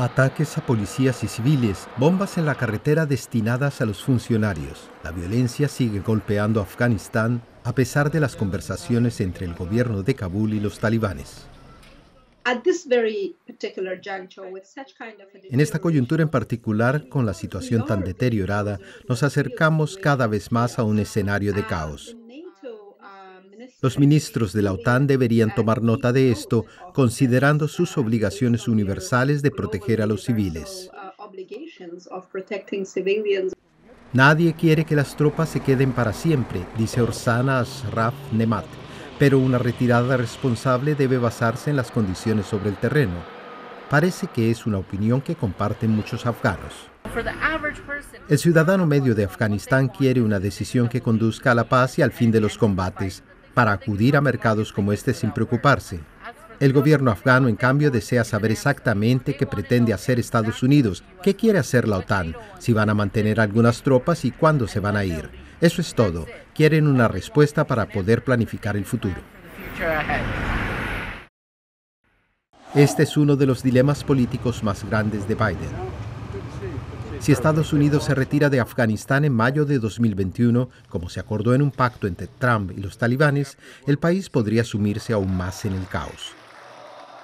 Ataques a policías y civiles, bombas en la carretera destinadas a los funcionarios. La violencia sigue golpeando a Afganistán a pesar de las conversaciones entre el gobierno de Kabul y los talibanes. En esta coyuntura en particular, con la situación tan deteriorada, nos acercamos cada vez más a un escenario de caos. Los ministros de la OTAN deberían tomar nota de esto, considerando sus obligaciones universales de proteger a los civiles. Nadie quiere que las tropas se queden para siempre, dice Orsana Ashraf Nemat, pero una retirada responsable debe basarse en las condiciones sobre el terreno. Parece que es una opinión que comparten muchos afganos. El ciudadano medio de Afganistán quiere una decisión que conduzca a la paz y al fin de los combates, para acudir a mercados como este sin preocuparse. El gobierno afgano, en cambio, desea saber exactamente qué pretende hacer Estados Unidos, qué quiere hacer la OTAN, si van a mantener algunas tropas y cuándo se van a ir. Eso es todo. Quieren una respuesta para poder planificar el futuro. Este es uno de los dilemas políticos más grandes de Biden si Estados Unidos se retira de Afganistán en mayo de 2021, como se acordó en un pacto entre Trump y los talibanes, el país podría sumirse aún más en el caos.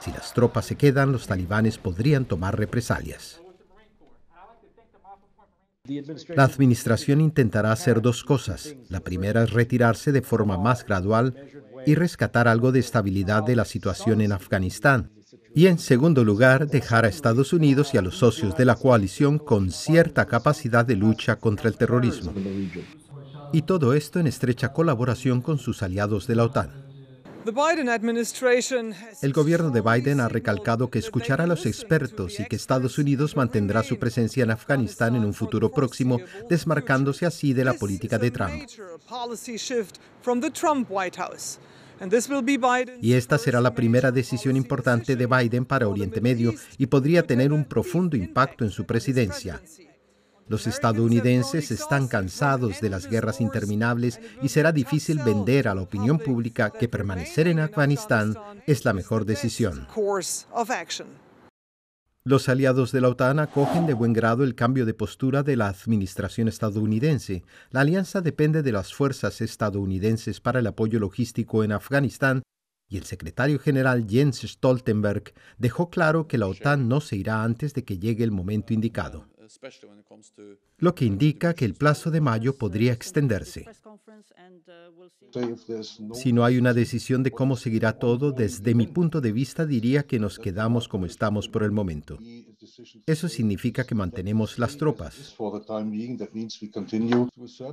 Si las tropas se quedan, los talibanes podrían tomar represalias. La administración intentará hacer dos cosas. La primera es retirarse de forma más gradual y rescatar algo de estabilidad de la situación en Afganistán y en segundo lugar dejar a Estados Unidos y a los socios de la coalición con cierta capacidad de lucha contra el terrorismo. Y todo esto en estrecha colaboración con sus aliados de la OTAN. El gobierno de Biden ha recalcado que escuchará a los expertos y que Estados Unidos mantendrá su presencia en Afganistán en un futuro próximo, desmarcándose así de la política de Trump. Y esta será la primera decisión importante de Biden para Oriente Medio y podría tener un profundo impacto en su presidencia. Los estadounidenses están cansados de las guerras interminables y será difícil vender a la opinión pública que permanecer en Afganistán es la mejor decisión. Los aliados de la OTAN acogen de buen grado el cambio de postura de la administración estadounidense. La alianza depende de las fuerzas estadounidenses para el apoyo logístico en Afganistán y el secretario general Jens Stoltenberg dejó claro que la OTAN no se irá antes de que llegue el momento indicado, lo que indica que el plazo de mayo podría extenderse. Uh, si no hay una decisión de cómo seguirá todo, desde mi punto de vista diría que nos quedamos como estamos por el momento. Eso significa que mantenemos las tropas.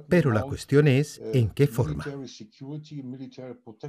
Pero la cuestión es uh, en qué forma.